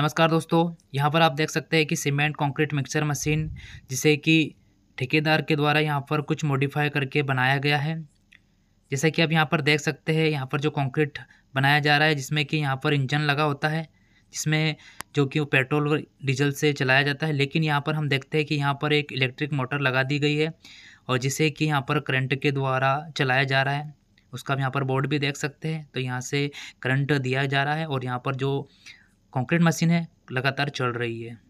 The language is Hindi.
नमस्कार दोस्तों यहाँ पर आप देख सकते हैं कि सीमेंट कंक्रीट मिक्सचर मशीन जिसे कि ठेकेदार के द्वारा यहाँ पर कुछ मॉडिफाई करके बनाया गया है जैसा कि आप यहाँ पर देख सकते हैं यहाँ पर जो कंक्रीट बनाया जा रहा है जिसमें कि यहाँ पर इंजन लगा होता है जिसमें जो कि पेट्रोल और डीजल से चलाया जाता है लेकिन यहाँ पर हम देखते हैं कि यहाँ पर एक इलेक्ट्रिक मोटर लगा दी गई है और जिसे कि यहाँ पर करंट के द्वारा चलाया जा रहा है उसका आप यहाँ पर बोर्ड भी देख सकते हैं तो यहाँ से करंट दिया जा रहा है और यहाँ पर जो कंक्रीट मशीन है लगातार चल रही है।